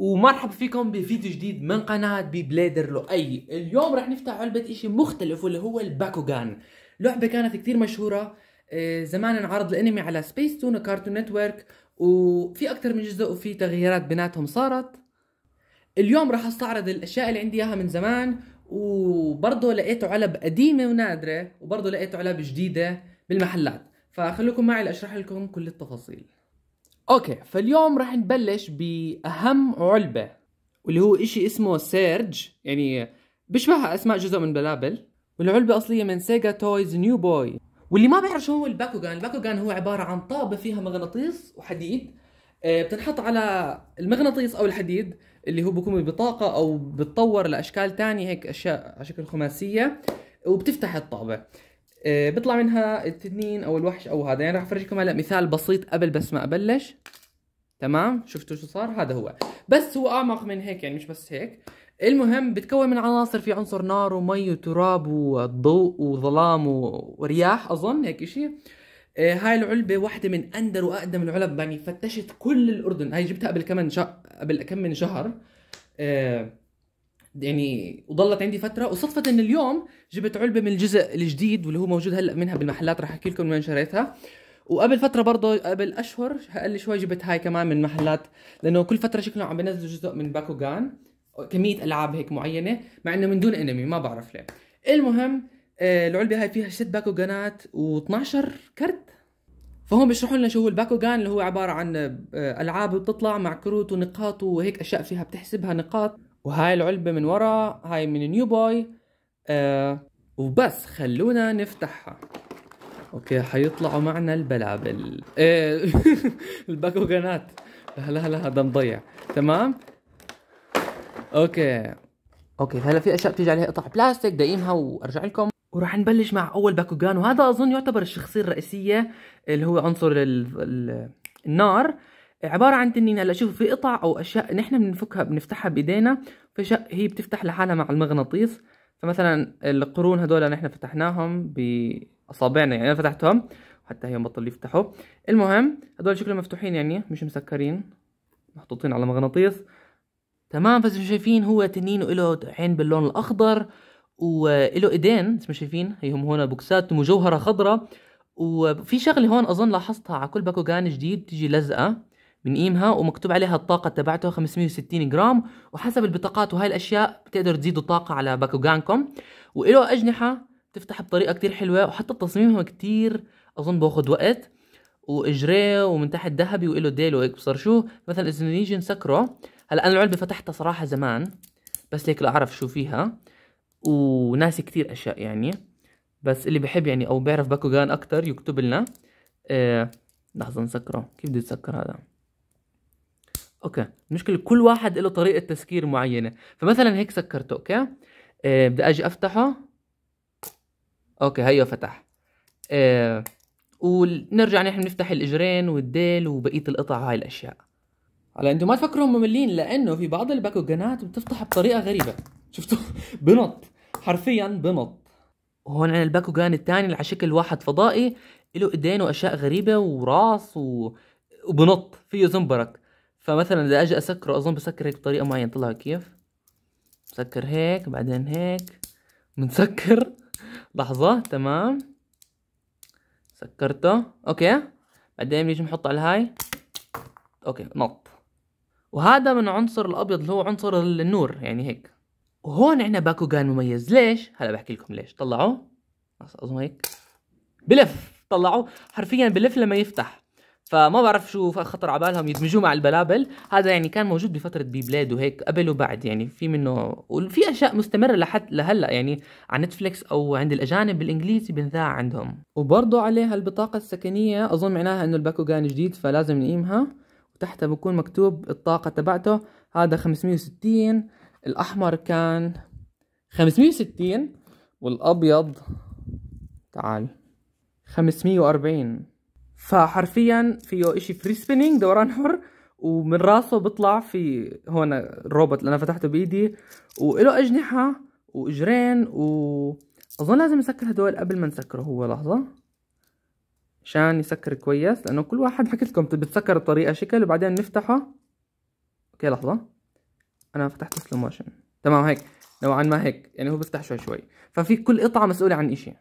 ومرحبا فيكم بفيديو جديد من قناة ببليدر لؤي اليوم رح نفتح علبة اشي مختلف واللي هو الباكوغان لعبة كانت كتير مشهورة آه، زمان انعرض الانمي على سبيس تون وكارتون نتورك وفي اكتر من جزء وفي تغييرات بيناتهم صارت اليوم رح استعرض الاشياء اللي عندي اياها من زمان وبرضه لقيت علب قديمة ونادرة وبرضه لقيت علب جديدة بالمحلات فخلوكم معي لاشرح لكم كل التفاصيل اوكي فاليوم راح نبلش باهم علبه واللي هو اشي اسمه سيرج يعني بيشبه اسماء جزء من بلابل والعلبه اصليه من سيجا تويز نيو بوي واللي ما بيعرف شو هو الباكوغان الباكوغان هو عباره عن طابه فيها مغناطيس وحديد آه، بتنحط على المغناطيس او الحديد اللي هو بيكون ببطاقه او بتطور لاشكال تانية هيك اشياء على شكل خماسيه وبتفتح الطابه آه، بيطلع منها التنين او الوحش او هذا يعني راح افرجيكم هلا مثال بسيط قبل بس ما ابلش تمام شفتوا شو صار هذا هو بس هو اعمق من هيك يعني مش بس هيك المهم بتكون من عناصر في عنصر نار ومي وتراب وضوء وظلام ورياح اظن هيك شيء آه، هاي العلبه واحده من اندر واقدم العلب يعني فتشت كل الاردن هاي جبتها قبل من شهر قبل كم من شهر آه يعني وضلت عندي فتره وصدفه ان اليوم جبت علبه من الجزء الجديد واللي هو موجود هلا منها بالمحلات راح احكي لكم وين شريتها وقبل فتره برضه قبل اشهر اقل شوي جبت هاي كمان من محلات لانه كل فتره شكلهم عم بينزلوا جزء من باكوغان كميه العاب هيك معينه مع انه من دون انمي ما بعرف ليه المهم آه، العلبه هاي فيها ست باكوغانات و12 كرت فهم بيشرحوا لنا شو هو الباكوغان اللي هو عباره عن آه، العاب بتطلع مع كروت ونقاط وهيك اشياء فيها بتحسبها نقاط وهاي العلبة من ورا هاي من نيو بوي آه وبس خلونا نفتحها اوكي حيطلعوا معنا البلابل آه الباكوغانات هلا هلا هذا مضيع تمام اوكي اوكي هلا في اشياء بتيجي عليها قطع بلاستيك دقيمها وارجع لكم وراح نبلش مع اول باكوغان وهذا اظن يعتبر الشخصيه الرئيسيه اللي هو عنصر الـ الـ النار عباره عن تنين هلا شوف في قطع او اشياء نحن بنفكها بنفتحها بايدينا في اشياء هي بتفتح لحالها مع المغناطيس فمثلا القرون هذول نحن فتحناهم باصابعنا يعني انا فتحتهم حتى هي بطل يفتحوا المهم هذول شكلهم مفتوحين يعني مش مسكرين محطوطين على مغناطيس تمام فزي ما شايفين هو تنين وله عين باللون الاخضر وله ايدين زي ما شايفين هيهم هون بوكسات مجوهره خضراء وفي شغله هون اظن لاحظتها على كل باكوغان جديد بتيجي لزقه من قيمها ومكتوب عليها الطاقة تبعته 560 جرام وحسب البطاقات وهاي الأشياء بتقدر تزيدوا طاقة على باكوغانكم وإله أجنحة تفتح بطريقة كتير حلوة وحتى تصميمها كتير أظن باخد وقت واجريه ومن تحت ذهبي وإله ديل وهيك بصر شو مثلا إذا نيجي نسكره هلا أنا العلبة فتحتها صراحة زمان بس هيك لأعرف شو فيها وناسي كتير أشياء يعني بس اللي بحب يعني أو بيعرف باكوغان أكتر يكتب لنا آه لحظة نسكره كيف بدي تسكر هذا اوكي المشكله كل واحد له طريقه تسكير معينه فمثلا هيك سكرته اوكي آه بدي اجي افتحه اوكي هيو فتح آه ونرجع نحن نفتح الاجرين والديل وبقيه القطع هاي الاشياء هلا انتم ما تفكروا مملين لانه في بعض الباكوجانات بتفتح بطريقه غريبه شفتوا بنط حرفيا بنط وهون عن الباكوجان الثاني اللي على شكل واحد فضائي له ايدين واشياء غريبه وراس و... وبنط فيه زنبرك فمثلا اذا اجي اسكره اظن بسكر هيك بطريقه معينه طلع كيف بسكر هيك بعدين هيك بنسكر لحظه تمام سكرته اوكي بعدين بنيجي نحط على هاي اوكي نط وهذا من عنصر الابيض اللي هو عنصر النور يعني هيك وهون عنا باكوغان مميز ليش هلا بحكي لكم ليش طلعوا اظن هيك بلف طلعوا حرفيا بلف لما يفتح فما بعرف شو خطر على بالهم يدمجوه مع البلابل هذا يعني كان موجود بفتره بي بليد وهيك قبل وبعد يعني في منه وفي اشياء مستمره لحد لهلا يعني على نتفليكس او عند الاجانب بالانجليزي بنذاع عندهم وبرضه عليها البطاقه السكنيه اظن معناها انه الباكوغان جديد فلازم نقيمها وتحتها بكون مكتوب الطاقه تبعته هذا 560 الاحمر كان 560 والابيض تعال 540 فحرفيا فيه اشي فري سبيننج دوران حر ومن راسه بيطلع في هون الروبوت اللي انا فتحته بايدي وله اجنحه واجرين و اظن لازم نسكر هدول قبل ما نسكره هو لحظه عشان يسكر كويس لانه كل واحد حكيت لكم بتسكر بطريقه شكل وبعدين نفتحه اوكي لحظه انا فتحت سلو موشن تمام هيك نوعا ما هيك يعني هو بيفتح شوي شوي ففي كل قطعه مسؤوله عن اشي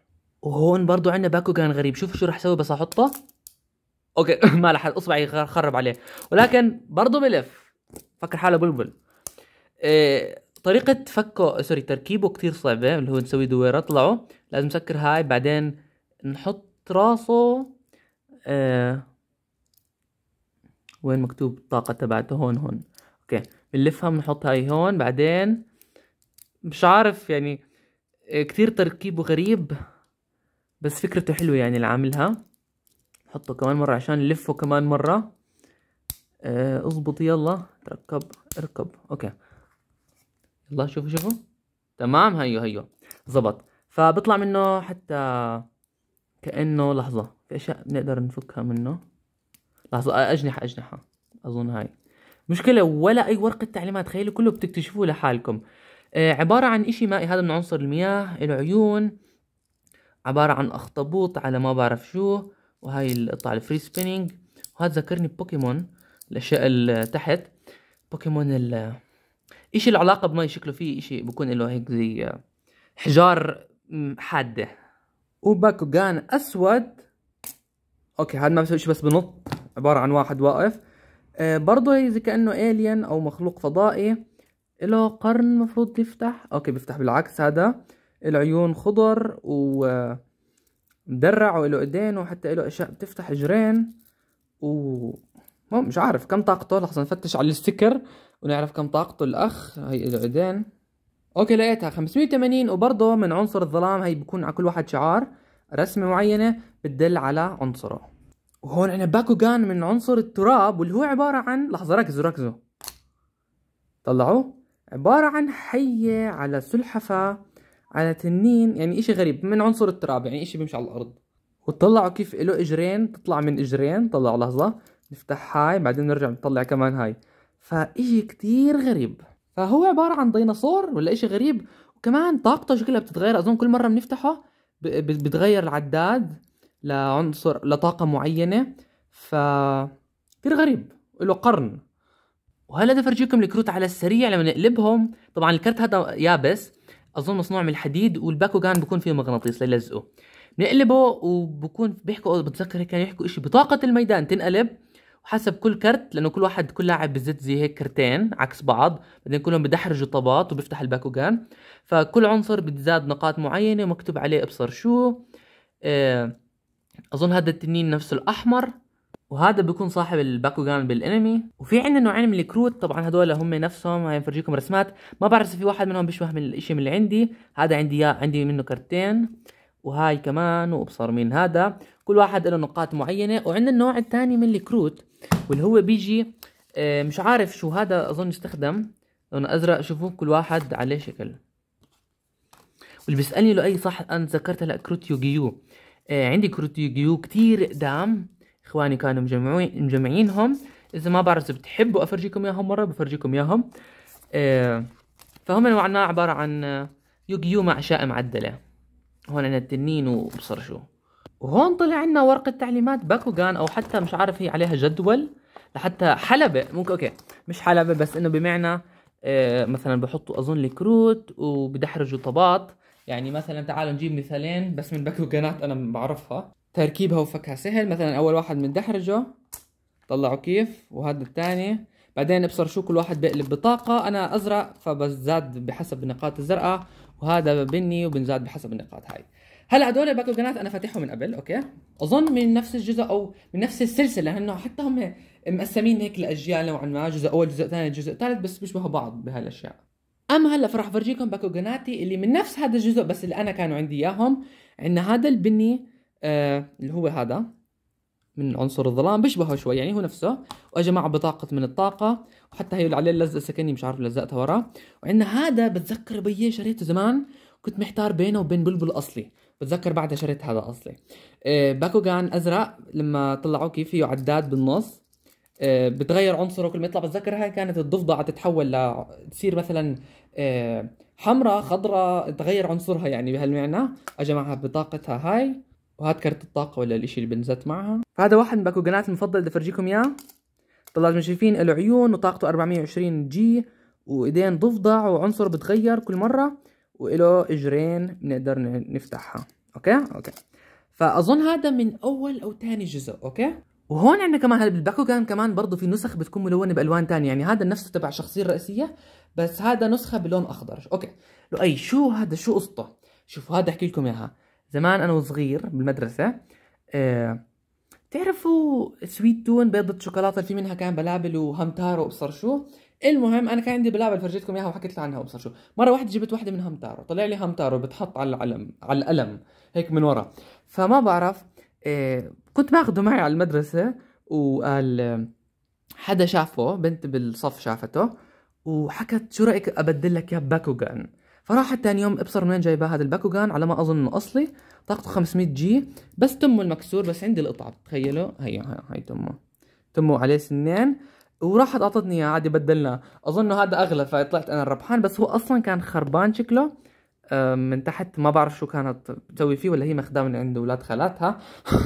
وهون برضو عندنا باكو كان غريب شوف شو رح اسوي بس احطه اوكي ما لحد اصبعي خرب عليه ولكن برضه بلف فكر حاله بلبل إيه طريقة فكه سوري تركيبه كتير صعبة اللي هو نسوي دويرة طلعه لازم نسكر هاي بعدين نحط راسه إيه وين مكتوب الطاقة تبعته هون هون اوكي بنلفها بنحط هاي هون بعدين مش عارف يعني آه، كتير تركيبه غريب بس فكرته حلوة يعني اللي عاملها حطه كمان مرة عشان نلفه كمان مرة اضبط آه، يلا ركب اركب اوكي يلا شوفوا شوفوا تمام هيو هيو زبط فبطلع منه حتى كأنه لحظة في اشياء بنقدر نفكها منه لحظة اجنحة اجنحة اظن هاي مشكلة ولا اي ورقة تعليمات تخيلوا كله بتكتشفوه لحالكم آه، عبارة عن اشي مائي هذا من عنصر المياه العيون عبارة عن اخطبوط على ما بعرف شو وهاي القطع الفري سبيننج وهذا ذكرني ببوكيمون الاشياء اللي تحت بوكيمون ال اشي العلاقة بمي شكله فيه اشي بكون له هيك زي حجار حادة وباكوغان اسود اوكي هذا ما بسوي اشي بس بنط عبارة عن واحد واقف آه برضه هي زي كأنه الين او مخلوق فضائي له قرن مفروض يفتح اوكي بيفتح بالعكس هذا العيون خضر و مدرع وله ايدين وحتى له اشياء بتفتح اجرين و مش عارف كم طاقته لحظة نفتش على الستيكر ونعرف كم طاقته الاخ هي له ايدين اوكي لقيتها 580 وبرضه من عنصر الظلام هي بكون على كل واحد شعار رسمة معينة بتدل على عنصره وهون عنا باكوغان من عنصر التراب واللي هو عبارة عن لحظة ركزوا ركزوا طلعوا عبارة عن حية على سلحفة على تنين يعني اشي غريب من عنصر التراب يعني اشي بيمشي على الارض وطلعوا كيف له اجرين تطلع من اجرين طلع لحظة نفتح هاي بعدين نرجع نطلع كمان هاي فاشي كتير غريب فهو عبارة عن ديناصور ولا اشي غريب وكمان طاقته شكلها بتتغير اظن كل مرة بنفتحه بتغير العداد لعنصر لطاقة معينة ف كتير غريب له قرن وهلا بدي افرجيكم الكروت على السريع لما نقلبهم طبعا الكرت هذا يابس اظن مصنوع من الحديد والباكوجان بيكون فيه مغناطيس ليلزقه بنقلبه وبكون بيحكوا بتذكر كانوا يحكوا شيء بطاقه الميدان تنقلب وحسب كل كرت لانه كل واحد كل لاعب بالذات زي هيك كرتين عكس بعض بعدين كلهم بدحرجوا طابات وبيفتح الباكوجان فكل عنصر بتزاد نقاط معينه ومكتوب عليه ابصر شو آه، اظن هذا التنين نفسه الاحمر وهذا بيكون صاحب الباكوغان بالانمي وفي عندنا نوعين من الكروت طبعا هدول هم نفسهم هاي نفرجيكم رسمات ما بعرف اذا في واحد منهم بيشبه من الاشي من اللي عندي هذا عندي عندي منه كرتين وهاي كمان وابصر مين هذا كل واحد له نقاط معينه وعندنا النوع الثاني من الكروت واللي هو بيجي آه، مش عارف شو هذا اظن يستخدم لونه ازرق شوفوا كل واحد عليه شكل واللي بيسالني له اي صح انا ذكرت هلا كروت يوغيو آه، عندي كروت يوغيو كثير قدام اخواني كانوا مجمعين مجمعينهم اذا ما بعرف اذا بتحبوا افرجيكم اياهم مره بفرجيكم اياهم آه، فهم نوعا ما عباره عن آه، يوغيو مع اشياء معدله هون عندنا التنين وبصر شو وهون طلع عنا ورقة تعليمات باكوغان أو حتى مش عارف هي عليها جدول لحتى حلبة ممكن أوكي مش حلبة بس إنه بمعنى آه، مثلا بحطوا أظن الكروت وبدحرجوا طباط يعني مثلا تعالوا نجيب مثالين بس من باكوغانات أنا بعرفها تركيبها وفكها سهل مثلا اول واحد مندحرجه طلعوا كيف وهذا الثاني بعدين ابصر شو كل واحد بقلب بطاقة انا ازرق فبزاد بحسب النقاط الزرقاء وهذا بني وبنزاد بحسب النقاط هاي هلا هدول الباك انا فاتحهم من قبل اوكي اظن من نفس الجزء او من نفس السلسله لانه حتى هم مقسمين هيك لاجيال نوعا ما جزء اول جزء ثاني جزء ثالث بس بيشبهوا بعض بهالاشياء اما هلا فرح فرجيكم باكوغاناتي اللي من نفس هذا الجزء بس اللي انا كانوا عندي اياهم عندنا هذا البني آه، اللي هو هذا من عنصر الظلام بيشبهه شوي يعني هو نفسه واجى معه بطاقة من الطاقة وحتى هي اللي عليه اللزقة سكني مش عارف لزقتها ورا وعندنا هذا بتذكر بيي شريته زمان كنت محتار بينه وبين بلبل اصلي بتذكر بعدها شريت هذا اصلي آه، باكوغان ازرق لما طلعوه كيف فيه عداد بالنص آه، بتغير عنصره كل ما يطلع بتذكر هاي كانت الضفدعة تتحول ل تصير مثلا حمراء خضراء تغير عنصرها يعني بهالمعنى اجى معها بطاقتها هاي وهات كارت الطاقة ولا الاشي اللي بنزت معها فهذا واحد من باكوغانات المفضل بدي افرجيكم اياه زي ما شايفين له عيون وطاقته 420 جي وايدين ضفدع وعنصر بتغير كل مرة وله اجرين بنقدر نفتحها اوكي اوكي فاظن هذا من اول او ثاني جزء اوكي وهون عندنا كمان هلا بالباكوغان كمان برضه في نسخ بتكون ملونه بالوان ثانيه يعني هذا نفسه تبع الشخصيه الرئيسيه بس هذا نسخه بلون اخضر اوكي لو اي شو هذا شو قصته شوفوا هذا احكي لكم اياها زمان انا وصغير بالمدرسه آه تعرفوا سويت تون بيضة شوكولاتة في منها كان بلابل وهمتارو وابصر شو المهم انا كان عندي بلابل فرجيتكم اياها وحكيت عنها وابصر شو مره واحده جبت واحده من همتارو طلع لي همتارو بتحط على العلم على القلم هيك من ورا فما بعرف آه كنت باخده معي على المدرسه وقال آه، حدا شافه بنت بالصف شافته وحكت شو رايك ابدل لك يا باكوغان فراحت تاني يوم ابصر منين جايباه هذا الباكوغان على ما اظن انه اصلي طاقته 500 جي بس تمه المكسور بس عندي القطعه تخيلوا هي هي, هي تمه تمه عليه سنين وراحت اعطتني اياه عادي بدلناه اظن هذا اغلى فطلعت انا الربحان بس هو اصلا كان خربان شكله من تحت ما بعرف شو كانت تسوي فيه ولا هي مخداه من عند اولاد خالاتها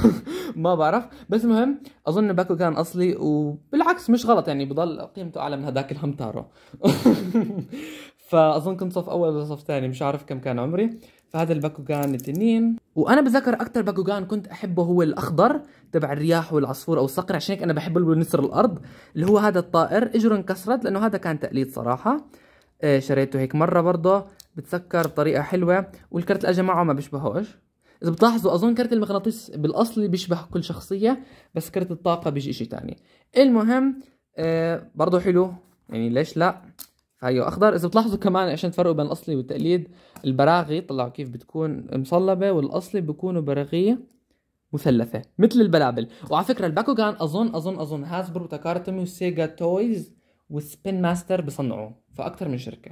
ما بعرف بس المهم اظن باكو كان اصلي وبالعكس مش غلط يعني بضل قيمته اعلى من هذاك الهمتارو فاظن كنت صف اول ولا صف ثاني مش عارف كم كان عمري فهذا الباكوغان التنين وانا بتذكر اكثر باكوغان كنت احبه هو الاخضر تبع الرياح والعصفور او الصقر عشان هيك انا بحب نسر الارض اللي هو هذا الطائر اجره انكسرت لانه هذا كان تقليد صراحه آه، شريته هيك مره برضه بتسكر بطريقه حلوه والكرت اجى معه ما بيشبهوش اذا بتلاحظوا اظن كرت المغناطيس بالاصل بيشبه كل شخصيه بس كرت الطاقه بيجي شيء ثاني المهم آه، برضه حلو يعني ليش لا ايوه اخضر اذا بتلاحظوا كمان عشان تفرقوا بين الاصلي والتقليد البراغي طلعوا كيف بتكون مصلبه والاصلي بيكونوا براغيه مثلثه مثل البلابل وعلى فكره الباكوغان اظن اظن اظن هاسبرو وتاكارتمي وسيجا تويز وسبين ماستر بصنعوه فاكثر من شركه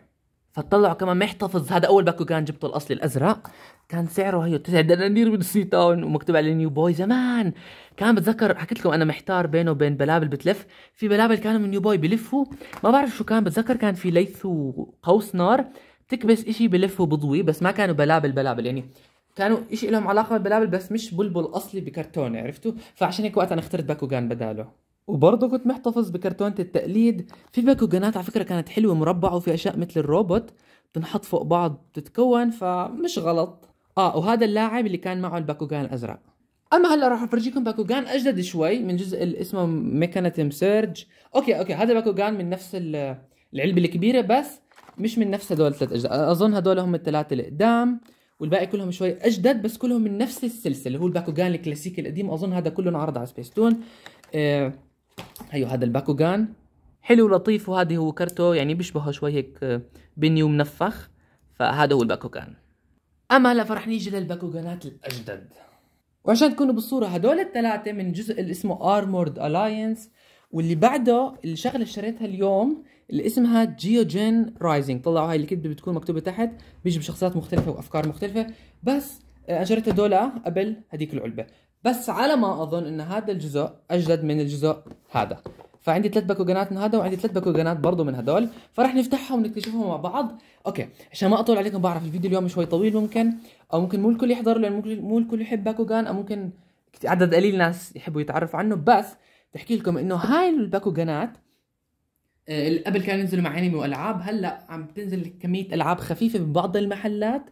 فطلعوا كمان محتفظ هذا اول باكوغان جبته الاصلي الازرق كان سعره هيو 9 دنانير من سي تاون ومكتوب عليه نيو بوي زمان كان بتذكر حكيت لكم انا محتار بينه وبين بلابل بتلف في بلابل كانوا من نيو بوي بلفوا ما بعرف شو كان بتذكر كان في ليث وقوس نار بتكبس اشي بلف وبضوي بس ما كانوا بلابل بلابل يعني كانوا اشي لهم علاقه بالبلابل بس مش بلبل اصلي بكرتون عرفتوا فعشان هيك وقت انا اخترت باكوغان بداله وبرضه كنت محتفظ بكرتونة التقليد في باكوغانات على فكرة كانت حلوة مربعة وفي أشياء مثل الروبوت بتنحط فوق بعض بتتكون فمش غلط اه وهذا اللاعب اللي كان معه الباكوغان الازرق اما هلا راح افرجيكم باكوغان اجدد شوي من جزء اللي اسمه ميكانيتم سيرج اوكي اوكي هذا باكوغان من نفس العلبه الكبيره بس مش من نفس هدول الثلاث اجزاء اظن هدول هم الثلاثه اللي قدام والباقي كلهم شوي اجدد بس كلهم من نفس السلسله هو الباكوغان الكلاسيكي القديم اظن هذا كله انعرض على سبيس تون آه ايوه هذا الباكوغان حلو لطيف وهذه هو كرتو يعني بيشبهه شوي هيك آه، بني ومنفخ فهذا هو الباكوغان اما هلا فرح نيجي للباكوغانات الاجدد وعشان تكونوا بالصوره هدول الثلاثه من جزء اللي اسمه ارمورد الاينس واللي بعده الشغله اللي اشتريتها اليوم اللي اسمها جيوجين رايزنج طلعوا هاي الكتبه بتكون مكتوبه تحت بيجي بشخصيات مختلفه وافكار مختلفه بس انا آه، هدول قبل هذيك العلبه بس على ما اظن ان هذا الجزء اجدد من الجزء هذا فعندي ثلاث باكوجانات من هذا وعندي ثلاث باكوجانات برضه من هدول فراح نفتحهم ونكتشفهم مع بعض اوكي عشان ما اطول عليكم بعرف الفيديو اليوم شوي طويل ممكن او ممكن مو الكل يحضر لان ممكن مو الكل يحب باكوجان او ممكن عدد قليل ناس يحبوا يتعرفوا عنه بس بحكي لكم انه هاي الباكوجانات آه، قبل كانوا ينزلوا مع انمي والعاب هلا عم تنزل كميه العاب خفيفه ببعض المحلات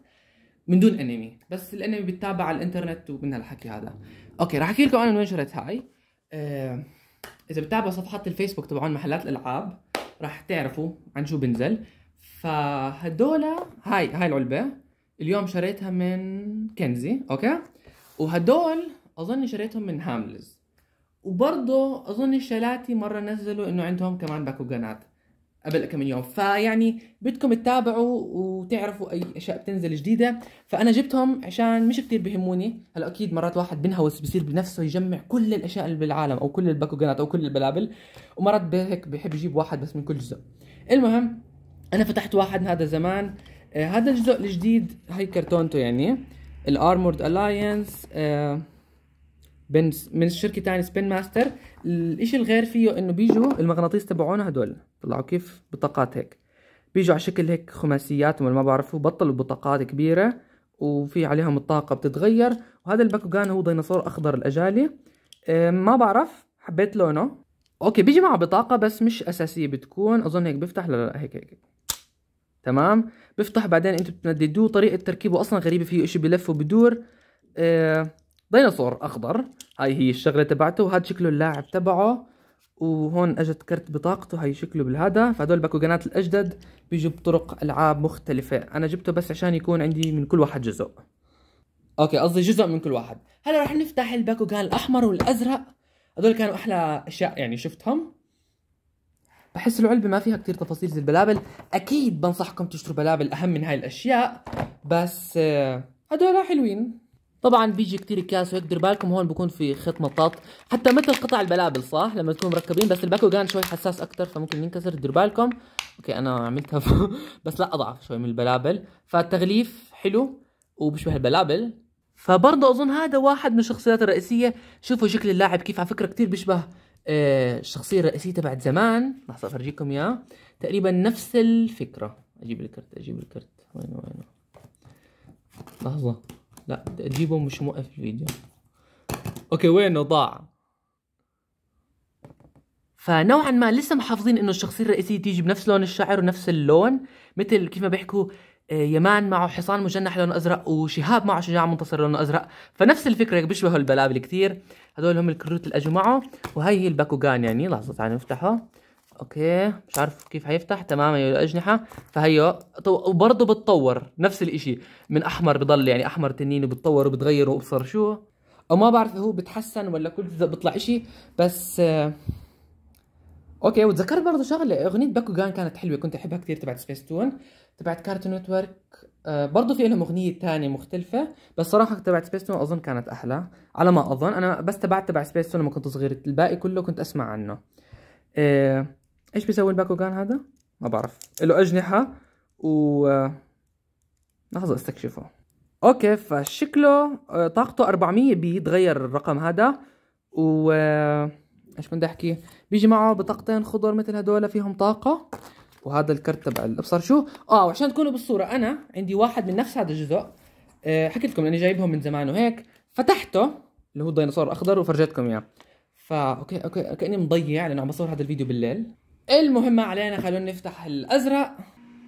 من دون انمي بس الانمي بتتابع على الانترنت ومن هالحكي هذا اوكي راح احكي لكم انا وين شريت هاي أه اذا بتتابعوا صفحات الفيسبوك تبعون محلات الالعاب راح تعرفوا عن شو بنزل فهدول هاي هاي العلبه اليوم شريتها من كنزي اوكي وهدول اظن شريتهم من هاملز وبرضه اظن الشلاتي مره نزلوا انه عندهم كمان باكوغانات قبل كم يوم فيعني بدكم تتابعوا وتعرفوا اي اشياء بتنزل جديده فانا جبتهم عشان مش كتير بهموني هلا اكيد مرات واحد بنهوس بصير بنفسه يجمع كل الاشياء اللي بالعالم او كل الباكوجنات او كل البلابل ومرات هيك بحب يجيب واحد بس من كل جزء المهم انا فتحت واحد من هذا زمان آه هذا الجزء الجديد هاي كرتونته يعني الارمورد الاينس آه، من شركه ثانيه سبين ماستر الشيء الغير فيه انه بيجوا المغناطيس تبعونه هدول طلعوا كيف بطاقات هيك بيجوا على شكل هيك خماسيات ولا ما بعرفوا بطلوا بطاقات كبيرة وفي عليهم الطاقة بتتغير وهذا الباكوغان هو ديناصور أخضر الأجالي ما بعرف حبيت لونه أوكي بيجي معه بطاقة بس مش أساسية بتكون أظن هيك بيفتح لا لا هيك هيك تمام بيفتح بعدين انتوا بتنددوه طريقة تركيبه أصلا غريبة فيه إشي بلف وبدور آه، ديناصور أخضر هاي هي الشغلة تبعته وهذا شكله اللاعب تبعه وهون اجت كرت بطاقته هي شكله بالهذا فهدول باكوجانات الاجدد بيجوا بطرق العاب مختلفه انا جبته بس عشان يكون عندي من كل واحد جزء اوكي قصدي جزء من كل واحد هلا رح نفتح الباكوجان الاحمر والازرق هدول كانوا احلى اشياء يعني شفتهم بحس العلبه ما فيها كتير تفاصيل زي البلابل اكيد بنصحكم تشتروا بلابل اهم من هاي الاشياء بس آه، هدول حلوين طبعا بيجي كتير اكياس وهيك دير بالكم هون بكون في خيط مطاط حتى مثل قطع البلابل صح لما تكونوا مركبين بس الباكوغان شوي حساس اكثر فممكن ينكسر دير بالكم اوكي انا عملتها ف... بس لا اضعف شوي من البلابل فالتغليف حلو وبشبه البلابل فبرضه اظن هذا واحد من الشخصيات الرئيسيه شوفوا شكل اللاعب كيف على فكره كثير بيشبه آه، الشخصيه الرئيسيه تبعت زمان لحظه افرجيكم اياه تقريبا نفس الفكره اجيب الكرت اجيب الكرت وينه وينه لحظه لا بدي اجيبه مش موقف الفيديو اوكي وينه ضاع فنوعا ما لسه محافظين انه الشخصيه الرئيسيه تيجي بنفس لون الشعر ونفس اللون مثل كيف ما بيحكوا آه، يمان معه حصان مجنح لونه ازرق وشهاب معه شجاع منتصر لونه ازرق فنفس الفكره بيشبهوا البلابل كثير هذول هم الكروت اللي اجوا معه وهي هي الباكوغان يعني لحظه تعالوا نفتحه اوكي مش عارف كيف حيفتح تمام هي الاجنحه فهي وبرضه بتطور نفس الاشي من احمر بضل يعني احمر تنين وبتطور وبتغير وابصر شو او ما بعرف هو بتحسن ولا كل بيطلع اشي بس اوكي وتذكرت برضه شغله اغنيه باكوغان كانت حلوه كنت احبها كثير تبعت سبيس تون تبعت كارتون نتورك آه برضه في لهم اغنيه ثانيه مختلفه بس صراحه تبعت سبيس تون اظن كانت احلى على ما اظن انا بس تبعت تبع سبيس تون لما كنت صغير الباقي كله كنت اسمع عنه آه ايش بيسوي الباكوغان هذا؟ ما بعرف له اجنحة و آه، لحظة استكشفه اوكي فشكله آه، طاقته 400 بيتغير الرقم هذا و آه، ايش بدي احكي بيجي معه بطاقتين خضر مثل هدول فيهم طاقة وهذا الكرت تبع الابصر شو اه وعشان تكونوا بالصورة انا عندي واحد من نفس هذا الجزء حكيت لكم اني جايبهم من زمان وهيك فتحته اللي هو الديناصور الاخضر وفرجيتكم اياه فا اوكي اوكي كاني مضيع لانه عم بصور هذا الفيديو بالليل المهم ما علينا خلونا نفتح الازرق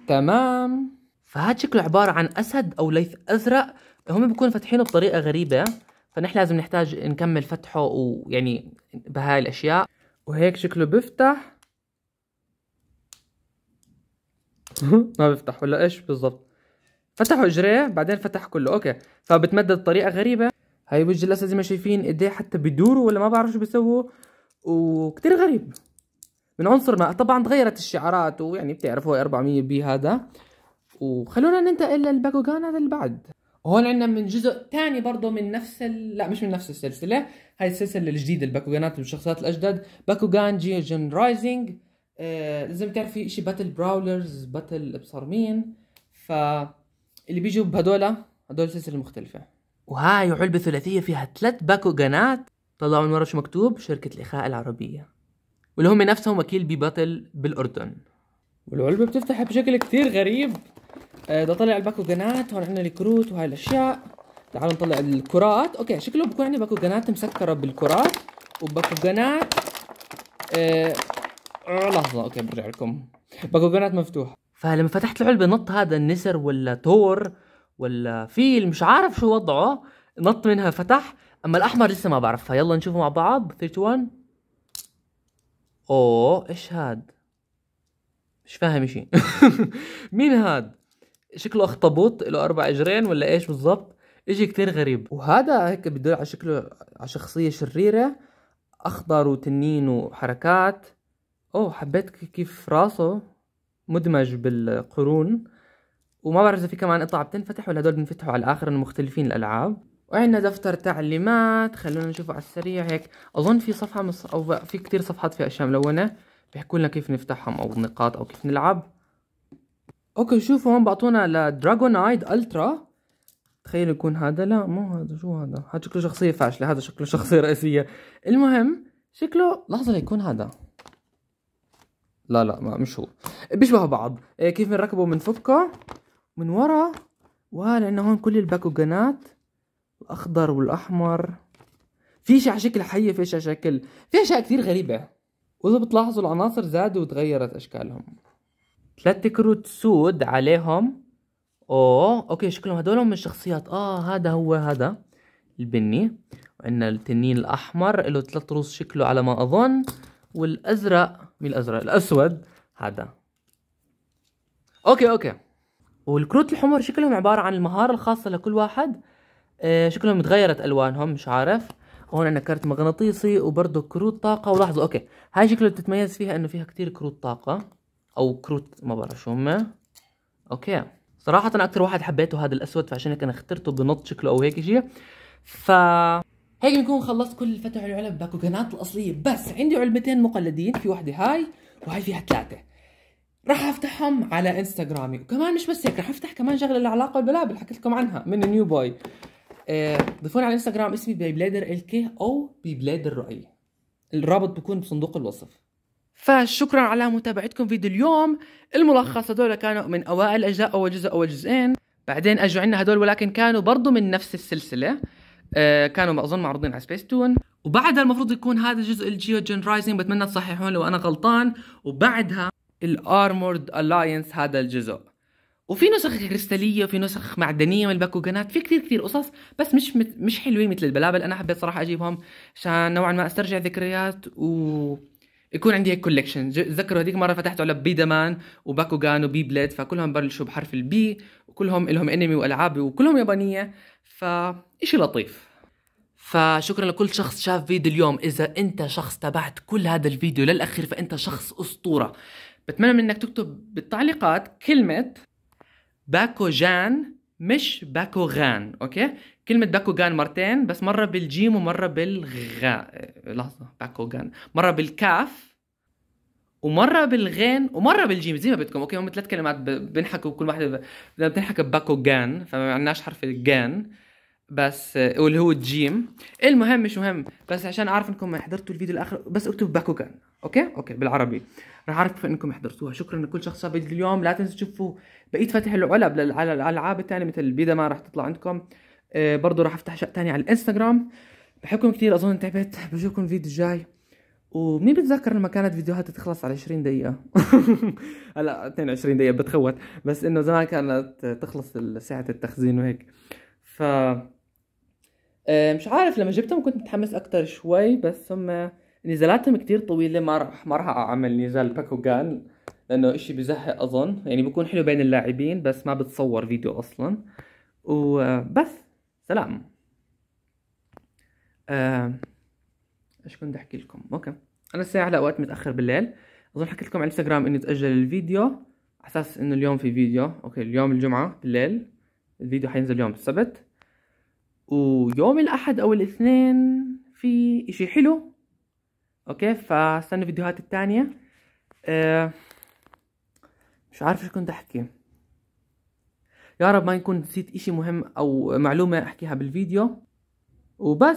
تمام فهاد شكله عباره عن اسد او ليث ازرق هم بيكونوا فاتحينه بطريقه غريبه فنحن لازم نحتاج نكمل فتحه ويعني بهاي الاشياء وهيك شكله بفتح ما بفتح ولا ايش بالضبط فتحوا اجريه بعدين فتح كله اوكي فبتمدد بطريقه غريبه هاي وجه الاسد زي ما شايفين ايديه حتى بيدوروا ولا ما بعرف شو بيسووا وكتير غريب من عنصر ما طبعا تغيرت الشعارات ويعني بتعرفوا 400 بي هذا وخلونا ننتقل للباكوغان هذا اللي بعد هون عندنا من جزء ثاني برضه من نفس ال... لا مش من نفس السلسله هاي السلسله الجديده الباكوغانات والشخصيات الاجداد باكوغان جيوجن رايزنج آه لازم تعرفي شيء باتل براولرز باتل ابصر مين ف اللي بيجوا بهدول هدول سلسله مختلفه وهاي علبه ثلاثيه فيها ثلاث باكوغانات طلعوا من ورا شو مكتوب شركه الاخاء العربيه واللي هم نفسهم وكيل بي باتل بالاردن والعلبة بتفتح بشكل كثير غريب ده آه، طلع الباكوجانات هون عندنا الكروت وهي الاشياء تعالوا نطلع الكرات اوكي شكله بكون عندي باكوجانات مسكرة بالكرات وباكوجانات آه... آه لحظة اوكي برجع لكم باكوجانات مفتوحة فلما فتحت العلبة نط هذا النسر ولا تور ولا فيل مش عارف شو وضعه نط منها فتح اما الاحمر لسه ما بعرف فيلا نشوفه مع بعض 3 2 1 اوه ايش هاد مش فاهم شيء مين هاد شكله اخطبوط له اربع اجرين ولا ايش بالضبط اشي كتير غريب وهذا هيك بدل على شكله على شخصيه شريره اخضر وتنين وحركات اوه حبيت كيف راسه مدمج بالقرون وما بعرف اذا في كمان قطع بتنفتح ولا هدول بينفتحوا على الاخر انه مختلفين الالعاب وعندنا دفتر تعليمات خلونا نشوفه على السريع هيك اظن في صفحه مص... او في كثير صفحات فيها اشياء ملونه بيحكوا لنا كيف نفتحهم او نقاط او كيف نلعب اوكي شوفوا هون بعطونا لدراجونايد الترا تخيل يكون هذا لا مو هذا شو هذا هذا شكله شخصيه فاشله هذا شكله شخصيه رئيسيه المهم شكله لحظه ليكون هذا لا لا ما مش هو بيشبهوا بعض إيه، كيف بنركبه بنفكه من ورا وهلا لانه هون كل الباكوجانات الاخضر والاحمر في شيء على شكل حيه في على شكل في اشياء كثير غريبه واذا بتلاحظوا العناصر زادوا وتغيرت اشكالهم ثلاث كروت سود عليهم اوه اوكي شكلهم هدول من الشخصيات اه هذا هو هذا البني وعندنا التنين الاحمر له ثلاث رؤوس شكله على ما اظن والازرق مين الازرق الاسود هذا اوكي اوكي والكروت الحمر شكلهم عبارة عن المهارة الخاصة لكل واحد آه، شكلهم تغيرت الوانهم مش عارف هون عندنا كرت مغناطيسي وبرضه كروت طاقه ولاحظوا اوكي هاي شكله تتميز فيها انه فيها كتير كروت طاقه او كروت ما بعرف شو هم اوكي صراحه اكثر واحد حبيته هذا الاسود فعشان هيك انا اخترته بنط شكله او هيك شيء ف هيك بنكون خلصت كل فتح العلب باكوغانات الاصليه بس عندي علبتين مقلدين في وحده هاي وهاي فيها ثلاثه راح افتحهم على انستغرامي وكمان مش بس هيك راح افتح كمان شغله لها علاقه اللي حكيت لكم عنها من نيو بوي آه، ضيفوني على الانستغرام اسمي بيبلادر الكي او بيبلادر رأي الرابط بيكون بصندوق الوصف فشكرا على متابعتكم فيديو اليوم الملخص هدول كانوا من اوائل اجزاء اول جزء اول جزئين بعدين اجوا عندنا هدول ولكن كانوا برضو من نفس السلسله آه كانوا اظن معروضين على سبيس تون وبعدها المفروض يكون هذا الجزء الجيوجن رايزنج بتمنى تصححون لو انا غلطان وبعدها الارمورد الاينس هذا الجزء وفي نسخ كريستاليه وفي نسخ معدنيه من الباكوجانات في كثير كثير قصص بس مش مت... مش حلوين مثل البلابل انا حبيت صراحه اجيبهم عشان نوعا ما استرجع ذكريات و يكون عندي هيك كوليكشن تذكروا هذيك مره فتحت علب بي دمان وبي بليد فكلهم بلشوا بحرف البي وكلهم لهم انمي والعاب وكلهم يابانيه فإشي لطيف فشكرا لكل شخص شاف فيديو اليوم اذا انت شخص تابعت كل هذا الفيديو للاخير فانت شخص اسطوره بتمنى منك تكتب بالتعليقات كلمه باكوجان مش باكوغان اوكي كلمة باكوغان مرتين بس مرة بالجيم ومرة بالغاء لحظة باكوغان مرة بالكاف ومرة بالغين ومرة بالجيم زي ما بدكم اوكي هم ثلاث كلمات بنحكوا كل واحدة ب... بتنحكى باكوغان فما عندناش حرف الجان بس واللي هو الجيم المهم مش مهم بس عشان اعرف انكم حضرتوا الفيديو الاخر بس اكتب باكوكان اوكي اوكي بالعربي راح اعرف انكم حضرتوها شكرا لكل شخص شاف فيديو اليوم لا تنسوا تشوفوا بقيه فتح العلب للالعاب الثانيه مثل البيدا ما راح تطلع عندكم آه، برضه راح افتح شق ثاني على الانستغرام بحبكم كثير اظن تعبت بشوفكم الفيديو الجاي ومين بتذكر لما كانت فيديوهات تخلص على 20 دقيقة هلا 22 دقيقة بتخوت بس انه زمان كانت تخلص ساعة التخزين وهيك ف آه، مش عارف لما جبتهم كنت متحمس اكتر شوي بس هم نزالاتهم كتير طويله ما راح ما راح اعمل نزال باكوغان لانه اشي بزهق اظن يعني بكون حلو بين اللاعبين بس ما بتصور فيديو اصلا وبس سلام آه. ايش كنت احكي لكم اوكي انا الساعه هلا وقت متاخر بالليل اظن حكيت لكم على الانستغرام اني تاجل الفيديو على اساس انه اليوم في فيديو اوكي اليوم الجمعه بالليل الفيديو حينزل يوم السبت ويوم الاحد او الاثنين في اشي حلو اوكي فاستنى الفيديوهات التانية آه، مش عارف ايش كنت احكي يا رب ما يكون نسيت اشي مهم او معلومة احكيها بالفيديو وبس